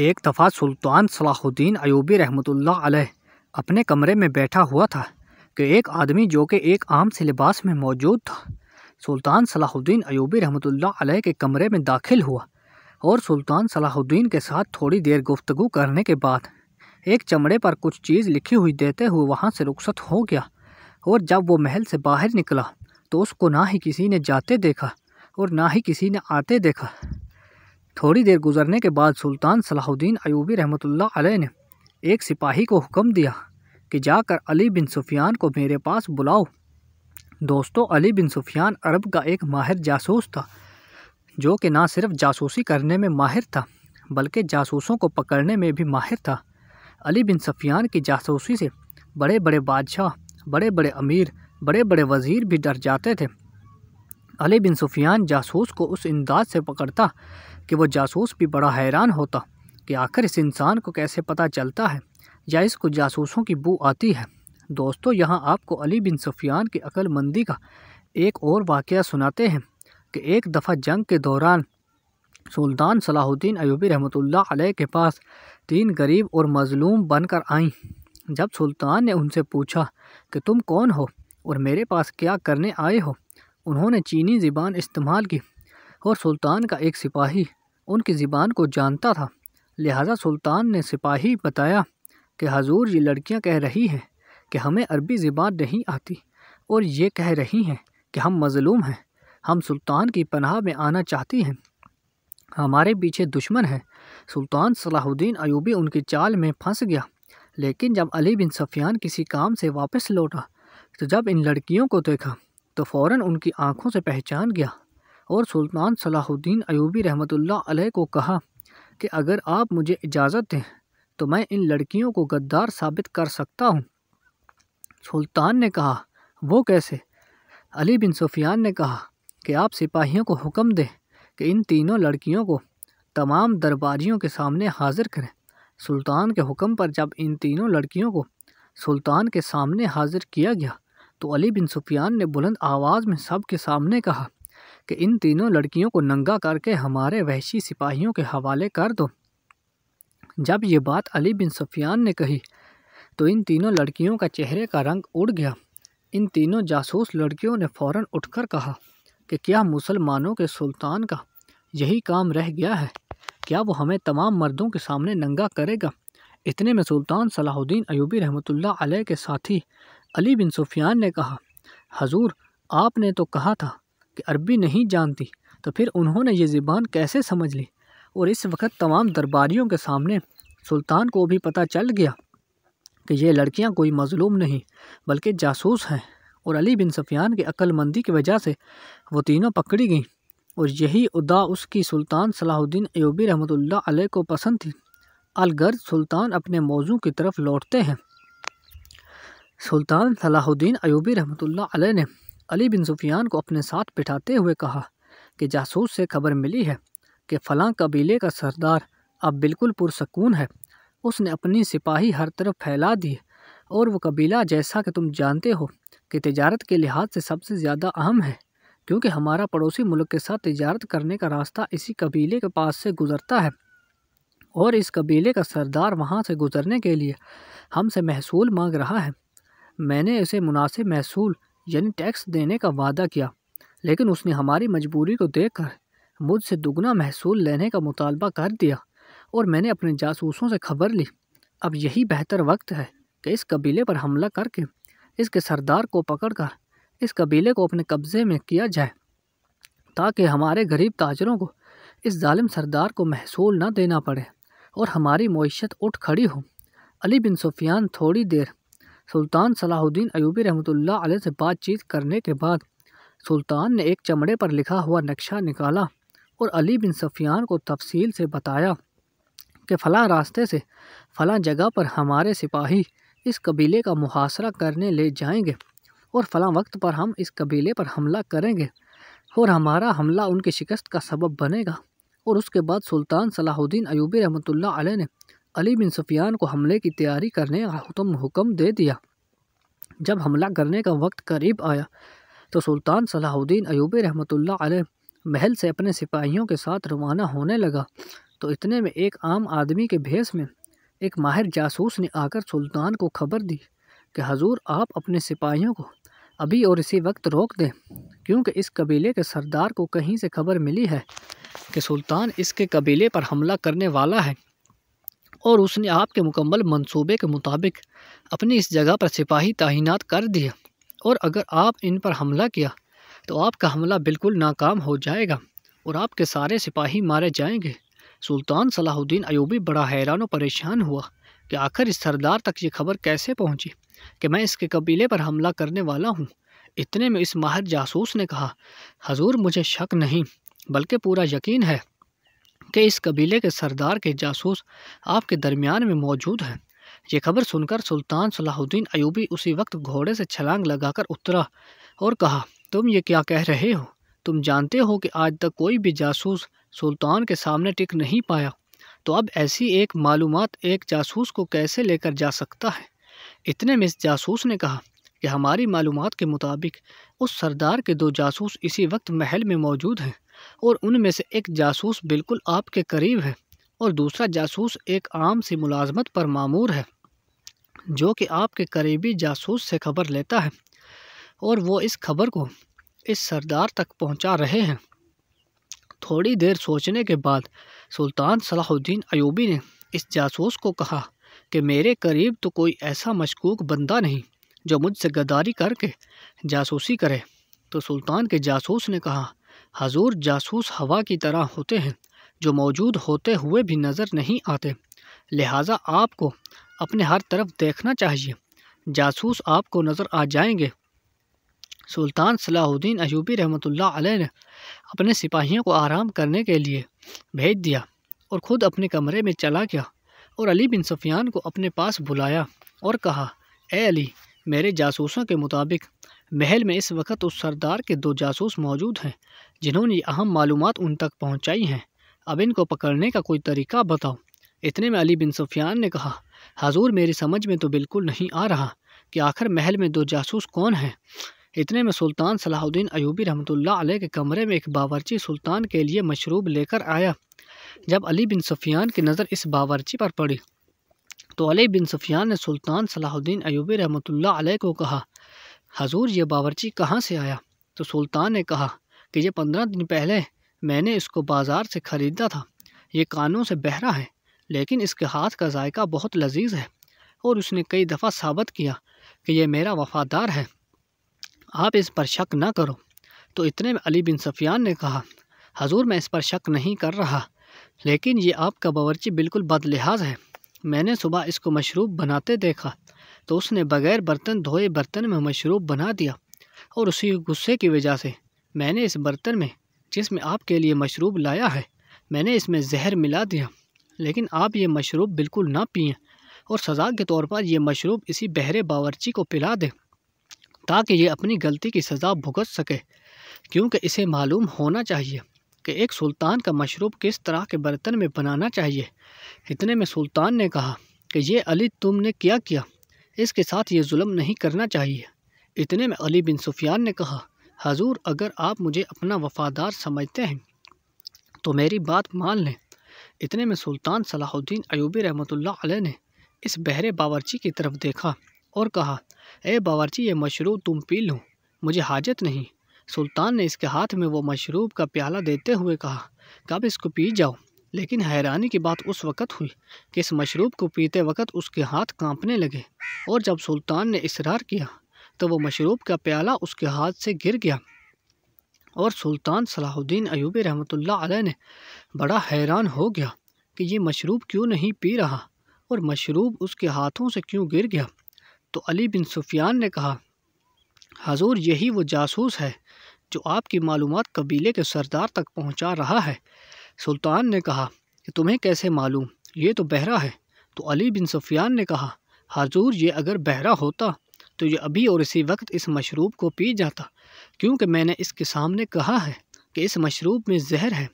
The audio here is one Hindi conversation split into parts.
एक दफ़ा सुल्तान सलाहुद्दीन अयूबी रहमतुल्लाह अलैह अपने कमरे में बैठा हुआ था कि एक आदमी जो कि एक आम से लिबास में मौजूद था सुल्तान सलाहुद्दीन अयूबी रहमतुल्लाह अलैह के कमरे में दाखिल हुआ और सुल्तान सलाहुद्दीन के साथ थोड़ी देर गुफ्तगु करने के बाद एक चमड़े पर कुछ चीज़ लिखी हुई देते हुए वहाँ से रुखसत हो गया और जब वो महल से बाहर निकला तो उसको ना ही किसी ने जाते देखा और ना ही किसी ने आते देखा थोड़ी देर गुजरने के बाद सुल्तान सलाहुद्दीन अयूबी रहमतुल्लाह अलैह ने एक सिपाही को हुक्म दिया कि जाकर अली बिन सुफियान को मेरे पास बुलाओ दोस्तों अली बिन सुफियान अरब का एक माहिर जासूस था जो कि ना सिर्फ जासूसी करने में माहिर था बल्कि जासूसों को पकड़ने में भी माहिर था अली बिन सफियान की जासूसी से बड़े बड़े बादशाह बड़े बड़े अमीर बड़े बड़े वज़ीर भी डर जाते थे अली बिन सुफियान जासूस को उस इमदाद से पकड़ता कि वो जासूस भी बड़ा हैरान होता कि आखिर इस इंसान को कैसे पता चलता है या इसको जासूसों की बू आती है दोस्तों यहाँ आपको अली बिन सफियान की अकलमंदी का एक और वाक़ सुनाते हैं कि एक दफ़ा जंग के दौरान सुल्तान सलाहुद्दीन अयूबी रहमत अलैह के पास तीन गरीब और मज़लूम बनकर आईं जब सुल्तान ने उनसे पूछा कि तुम कौन हो और मेरे पास क्या करने आए हो उन्होंने चीनी ज़बान इस्तेमाल की और सुल्तान का एक सिपाही उनकी ज़बान को जानता था लिहाजा सुल्तान ने सिपाही बताया कि हजूर ये लड़कियां कह रही हैं कि हमें अरबी ज़बान नहीं आती और ये कह रही हैं कि हम मज़लूम हैं हम सुल्तान की पनाह में आना चाहती हैं हमारे पीछे दुश्मन है सुल्तान सलाहुद्दीन अयूबी उनकी चाल में फंस गया लेकिन जब अली बिन सफियान किसी काम से वापस लौटा तो जब इन लड़कियों को देखा तो फ़ौर उनकी आंखों से पहचान गया और सुल्तान सलाहुद्दीन अयूबी रहमतुल्लाह अलैह को कहा कि अगर आप मुझे इजाज़त दें तो मैं इन लड़कियों को गद्दार साबित कर सकता हूँ सुल्तान ने कहा वो कैसे अली बिन सुफियान ने कहा कि आप सिपाहियों को हुक्म दें कि इन तीनों लड़कियों को तमाम दरबारियों के सामने हाज़िर करें सुल्तान के हुक्म पर जब इन तीनों लड़कियों को सुल्तान के सामने हाज़िर किया गया तो अली बिन सुफियान ने बुलंद आवाज़ में सब के सामने कहा कि इन तीनों लड़कियों को नंगा करके हमारे वहशी सिपाहियों के हवाले कर दो जब ये बात अली बिन सुफियान ने कही तो इन तीनों लड़कियों का चेहरे का रंग उड़ गया इन तीनों जासूस लड़कियों ने फ़ौर उठकर कहा कि क्या मुसलमानों के सुल्तान का यही काम रह गया है क्या वो हमें तमाम मर्दों के सामने नंगा करेगा इतने में सुल्तान सलाहुद्दीन अयूबी रहमतुल्लाह अलैह के साथी अली बिन सुफियान ने कहा हजूर आपने तो कहा था कि अरबी नहीं जानती तो फिर उन्होंने ये ज़बान कैसे समझ ली और इस वक्त तमाम दरबारियों के सामने सुल्तान को भी पता चल गया कि ये लड़कियां कोई मज़लूम नहीं बल्कि जासूस हैं और अली बिन सफ़ियान की अक्लमंदी की वजह से वो तीनों पकड़ी गईं और यही उदा उसकी सुल्तान सलाहुद्दीन एयूबी रहमतुल्लाह अलैह को पसंद थी अलगर सुल्तान अपने मौजू की तरफ लौटते हैं सुल्तान सलाहुद्दीन अयूबी रहमतुल्लाह अलैह ने अली बिन सुफियान को अपने साथ बिठाते हुए कहा कि जासूस से खबर मिली है कि फ़लाँ कबीले का सरदार अब बिल्कुल पुरसकून है उसने अपनी सिपाही हर तरफ फैला दी और वह कबीला जैसा कि तुम जानते हो कि तजारत के लिहाज से सबसे ज़्यादा अहम है क्योंकि हमारा पड़ोसी मुल्क के साथ तजारत करने का रास्ता इसी कबीले के पास से गुज़रता है और इस कबीले का सरदार वहाँ से गुज़रने के लिए हमसे महसूल मांग रहा है मैंने इसे मुनासिब महसूल यानी टैक्स देने का वादा किया लेकिन उसने हमारी मजबूरी को देखकर मुझसे दुगना महसूल लेने का मुतालबा कर दिया और मैंने अपने जासूसों से खबर ली अब यही बेहतर वक्त है कि इस कबीले पर हमला करके इसके सरदार को पकड़कर इस कबीले को अपने कब्ज़े में किया जाए ताकि हमारे गरीब ताजरों को इस ालिम सरदार को महसूल ना देना पड़े और हमारी मीशत उठ खड़ी हो अली बिन सुफियान थोड़ी देर सुल्तान सलाहुद्दीन अयूबी रहमतुल्लाह से बातचीत करने के बाद सुल्तान ने एक चमड़े पर लिखा हुआ नक्शा निकाला और अली बिन सफियान को तफसील से बताया कि फ़लाँ रास्ते से फ़लाँ जगह पर हमारे सिपाही इस कबीले का मुहासरा करने ले जाएंगे और फ़लाँ वक्त पर हम इस कबीले पर हमला करेंगे और हमारा हमला उनकी शिकस्त का सबब बनेगा और उसके बाद सुल्तान सलाहुद्दीन अयूबी रहमतुल्लाह अलैह ने अली बिन सुफियान को हमले की तैयारी करने का हुतम हुक्म दे दिया जब हमला करने का वक्त करीब आया तो सुल्तान सलाहुद्दीन अयूब रहमत महल से अपने सिपाहियों के साथ रवाना होने लगा तो इतने में एक आम आदमी के भेस में एक माहिर जासूस ने आकर सुल्तान को खबर दी कि हजूर आप अपने सिपाहियों को अभी और इसी वक्त रोक दें क्योंकि इस कबीले के सरदार को कहीं से खबर मिली है कि सुल्तान इसके कबीले पर हमला करने वाला है और उसने आपके मुकम्मल मंसूबे के मुताबिक अपनी इस जगह पर सिपाही तैनात कर दिया और अगर आप इन पर हमला किया तो आपका हमला बिल्कुल नाकाम हो जाएगा और आपके सारे सिपाही मारे जाएंगे सुल्तान सलाहुद्दीन अयूबी बड़ा हैरान और परेशान हुआ कि आखिर इस सरदार तक ये खबर कैसे पहुंची कि मैं इसके कबीले पर हमला करने वाला हूं। इतने में इस माहिर जासूस ने कहा हजूर मुझे शक नहीं बल्कि पूरा यकीन है कि इस कबीले के सरदार के जासूस आपके दरमियान में मौजूद हैं ये खबर सुनकर सुल्तान सलाहुद्दीन अयूबी उसी वक्त घोड़े से छलांग लगाकर उतरा और कहा तुम ये क्या कह रहे हो तुम जानते हो कि आज तक कोई भी जासूस सुल्तान के सामने टिक नहीं पाया तो अब ऐसी एक मालूम एक जासूस को कैसे लेकर जा सकता है इतने में इस जासूस ने कहा कि हमारी मालूम के मुताबिक उस सरदार के दो जासूस इसी वक्त महल में मौजूद हैं और उनमें से एक जासूस बिल्कुल आपके करीब है और दूसरा जासूस एक आम सी मुलाजमत पर मामूर है जो कि आपके करीबी जासूस से खबर लेता है और वो इस खबर को इस सरदार तक पहुंचा रहे हैं थोड़ी देर सोचने के बाद सुल्तान सलाहुद्दीन अयूबी ने इस जासूस को कहा कि मेरे करीब तो कोई ऐसा मशकूक बंदा नहीं जो मुझसे गद्दारी करके जासूसी करे तो सुल्तान के जासूस ने कहा हजूर जासूस हवा की तरह होते हैं जो मौजूद होते हुए भी नज़र नहीं आते लिहाजा आपको अपने हर तरफ देखना चाहिए जासूस आपको नज़र आ जाएंगे सुल्तान सलाहुद्दीन अयूबी रहमतुल्लाह अलैह ने अपने सिपाहियों को आराम करने के लिए भेज दिया और ख़ुद अपने कमरे में चला गया और अली बिन सफियान को अपने पास बुलाया और कहा ए अली मेरे जासूसों के मुताबिक महल में इस वक्त उस सरदार के दो जासूस मौजूद हैं जिन्होंने अहम मालूम उन तक पहुँचाई हैं अब इनको पकड़ने का कोई तरीका बताओ इतने में अली बिन सुफियान ने कहा हजूर मेरी समझ में तो बिल्कुल नहीं आ रहा कि आखिर महल में दो जासूस कौन हैं इतने में सुल्तान सलाहुद्दीन अयूबी रहमतुल्लाह अलैह के कमरे में एक बावरची सुल्तान के लिए मशरूब लेकर आया जब अली बिन सुफियान की नज़र इस बावरची पर पड़ी तो अली बिन सुफियान ने सुल्तान सलाहुद्दीन अयूबी रहमतुल्लाह अलैह को कहा हजूर ये बावरची कहाँ से आया तो सुल्तान ने कहा कि ये पंद्रह दिन पहले मैंने इसको बाज़ार से ख़रीदा था ये कानों से बहरा है लेकिन इसके हाथ का जायका बहुत लजीज है और उसने कई दफ़ा साबित किया कि यह मेरा वफ़ादार है आप इस पर शक ना करो तो इतने में अली बिन सफियान ने कहा हजूर मैं इस पर शक नहीं कर रहा लेकिन ये आपका बावरची बिल्कुल बदलिहाज है मैंने सुबह इसको मशरूब बनाते देखा तो उसने बगैर बर्तन धोए बर्तन में मशरूब बना दिया और उसी गुस्से की वजह से मैंने इस बर्तन में जिसमें आपके लिए मशरूब लाया है मैंने इसमें जहर मिला दिया लेकिन आप ये मशरूब बिल्कुल ना पिए और सज़ा के तौर पर यह मशरूब इसी बहरे बावरची को पिला दें ताकि ये अपनी गलती की सज़ा भुगत सके क्योंकि इसे मालूम होना चाहिए कि एक सुल्तान का मशरूब किस तरह के बर्तन में बनाना चाहिए इतने में सुल्तान ने कहा कि ये अली तुमने क्या किया इसके साथ ये जुल्म नहीं करना चाहिए इतने में अली बिन सुफियान ने कहा हजूर अगर आप मुझे अपना वफ़ादार समझते हैं तो मेरी बात मान लें इतने में सुल्तान सलाहुद्दीन अयूबी रहमत ने इस बहरे बावरची की तरफ देखा और कहा ए बावरची ये मशरूब तुम पी लो मुझे हाजत नहीं सुल्तान ने इसके हाथ में वो मशरूब का प्याला देते हुए कहा कब इसको पी जाओ लेकिन हैरानी की बात उस वक़्त हुई कि इस मशरूब को पीते वक़्त उसके हाथ कांपने लगे और जब सुल्तान ने इसरार किया तो वो मशरूब का प्याला उसके हाथ से गिर गया और सुल्तान सलाहुद्दीन अयूब रहमत ने बड़ा हैरान हो गया कि ये मशरूब क्यों नहीं पी रहा और मशरूब उसके हाथों से क्यों गिर गया तो अली बिन सुफियान ने कहा हजूर यही वो जासूस है जो आपकी मालूम कबीले के सरदार तक पहुंचा रहा है सुल्तान ने कहा कि तुम्हें कैसे मालूम ये तो बहरा है तो अली बिन सुफियान ने कहा हाजूर ये अगर बहरा होता तो ये अभी और इसी वक्त इस मशरूब को पी जाता क्योंकि मैंने इसके सामने कहा है कि इस मशरूब में जहर है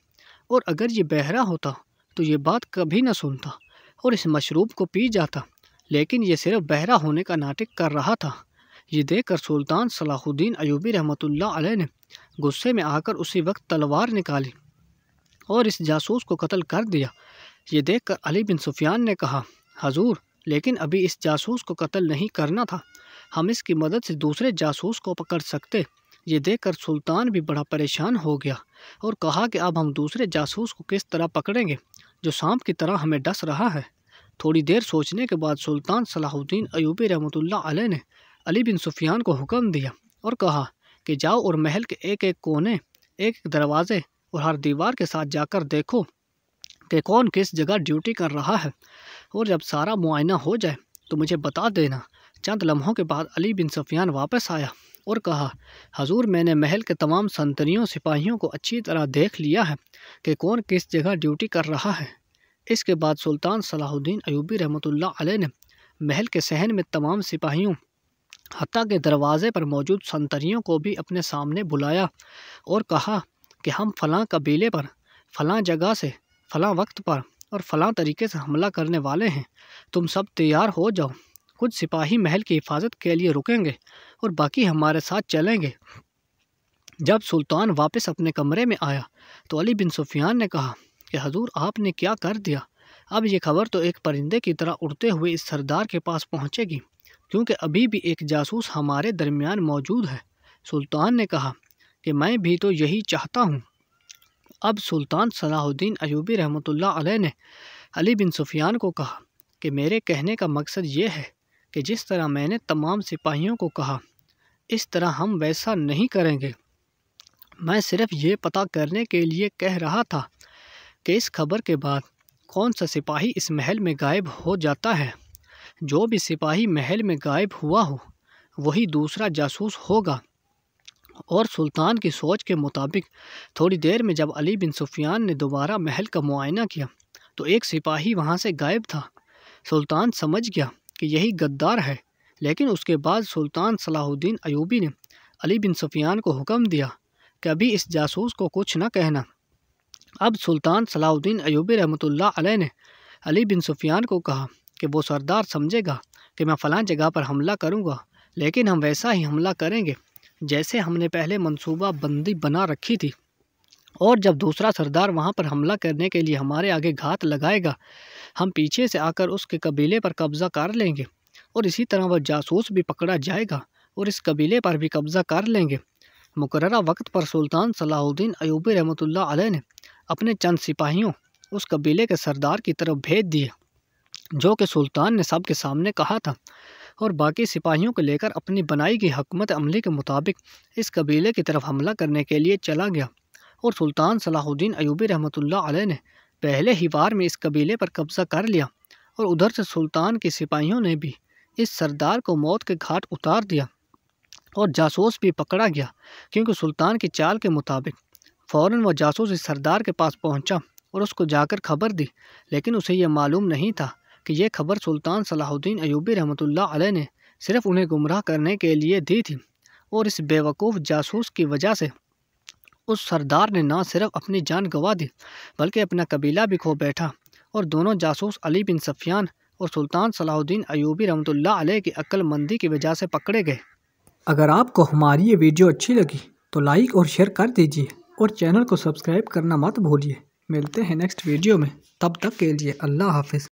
और अगर ये बहरा होता तो ये बात कभी ना सुनता और इस मशरूब को पी जाता लेकिन ये सिर्फ बहरा होने का नाटक कर रहा था ये देखकर सुल्तान सलाहुद्दीन अयूबी अलैह ने गुस्से में आकर उसी वक्त तलवार निकाली और इस जासूस को कत्ल कर दिया ये देखकर अली बिन सुफियान ने कहा हजूर लेकिन अभी इस जासूस को कत्ल नहीं करना था हम इसकी मदद से दूसरे जासूस को पकड़ सकते ये देखकर सुल्तान भी बड़ा परेशान हो गया और कहा कि अब हम दूसरे जासूस को किस तरह पकड़ेंगे जो सांप की तरह हमें डस रहा है थोड़ी देर सोचने के बाद सुल्तान सलाहुद्दीन अयूबी रहमतुल्ला अलैह ने अली बिन सुफियान को हुक्म दिया और कहा कि जाओ और महल के एक एक कोने एक एक दरवाज़े और हर दीवार के साथ जाकर देखो कि कौन किस जगह ड्यूटी कर रहा है और जब सारा मुआयना हो जाए तो मुझे बता देना चंद लम्हों के बाद अली बिन सफियान वापस आया और कहा हजूर मैंने महल के तमाम संतरीों सिपाहियों को अच्छी तरह देख लिया है कि कौन किस जगह ड्यूटी कर रहा है इसके बाद सुल्तान सलाहुद्दीन अयूबी रहमतुल्लाह अलैह ने महल के सहन में तमाम सिपाहियों हती के दरवाज़े पर मौजूद संतरियों को भी अपने सामने बुलाया और कहा कि हम फ़लाँ कबीले पर फ़लाँ जगह से फ़लाँ वक्त पर और फ़लाँ तरीके से हमला करने वाले हैं तुम सब तैयार हो जाओ कुछ सिपाही महल की हिफाजत के लिए रुकेंगे और बाकी हमारे साथ चलेंगे जब सुल्तान वापस अपने कमरे में आया तो अली बिन सुफियान ने कहा कि हजूर आपने क्या कर दिया अब ये खबर तो एक परिंदे की तरह उड़ते हुए इस सरदार के पास पहुँचेगी क्योंकि अभी भी एक जासूस हमारे दरमियान मौजूद है सुल्तान ने कहा कि मैं भी तो यही चाहता हूँ अब सुल्तान सलाहुद्दीन अयूबी रहमत ने अली बिन सुफियान को कहा कि मेरे कहने का मकसद ये है कि जिस तरह मैंने तमाम सिपाहियों को कहा इस तरह हम वैसा नहीं करेंगे मैं सिर्फ़ ये पता करने के लिए कह रहा था कि इस खबर के बाद कौन सा सिपाही इस महल में गायब हो जाता है जो भी सिपाही महल में गायब हुआ हो वही दूसरा जासूस होगा और सुल्तान की सोच के मुताबिक थोड़ी देर में जब अली बिन सुफियान ने दोबारा महल का मुआयना किया तो एक सिपाही वहाँ से गायब था सुल्तान समझ गया कि यही गद्दार है लेकिन उसके बाद सुल्तान सलाहुद्दीन अयूबी ने अली बिन सुफियान को हुक्म दिया कि अभी इस जासूस को कुछ न कहना अब सुल्तान सलाहुद्दीन अयूबी रहमतुल्लाह अलैह ने अली बिन सुफियान को कहा कि वो सरदार समझेगा कि मैं फ़लाँ जगह पर हमला करूँगा लेकिन हम वैसा ही हमला करेंगे जैसे हमने पहले मनसूबा बंदी बना रखी थी और जब दूसरा सरदार वहाँ पर हमला करने के लिए हमारे आगे घात लगाएगा हम पीछे से आकर उसके कबीले पर कब्ज़ा कर लेंगे और इसी तरह वह जासूस भी पकड़ा जाएगा और इस कबीले पर भी कब्ज़ा कर लेंगे मुकर्रा वक्त पर सुल्तान सलाहुद्दीन अयूबी रहमत ने अपने चंद सिपाहियों उस कबीले के सरदार की तरफ भेज दिए जो कि सुल्तान ने सबके सामने कहा था और बाकी सिपाहियों को लेकर अपनी बनाई गई हकमत अमली के मुताबिक इस कबीले की तरफ हमला करने के लिए चला गया और सुल्तान सलाहुद्दीन अयूबी रहमत ने पहले ही वार में इस कबीले पर कब्ज़ा कर लिया और उधर से सुल्तान के सिपाहियों ने भी इस सरदार को मौत के घाट उतार दिया और जासूस भी पकड़ा गया क्योंकि सुल्तान की चाल के मुताबिक फ़ौर वह जासूस इस सरदार के पास पहुंचा और उसको जाकर खबर दी लेकिन उसे यह मालूम नहीं था कि यह खबर सुल्तान सलाहुद्दीन अयूबी रहमतुल्लाह ने सिर्फ उन्हें गुमराह करने के लिए दी थी और इस बेवकूफ़ जासूस की वजह से उस सरदार ने ना सिर्फ अपनी जान गंवा दी बल्कि अपना कबीला भी खो बैठा और दोनों जासूस अली बिन सफियान और सुल्तान सलाहुद्दीन अयूबी रहमतुल्लाह की अक्लमंदी की वजह से पकड़े गए अगर आपको हमारी ये वीडियो अच्छी लगी तो लाइक और शेयर कर दीजिए और चैनल को सब्सक्राइब करना मत भूलिए मिलते हैं नेक्स्ट वीडियो में तब तक के लिए अल्लाह हाफिज़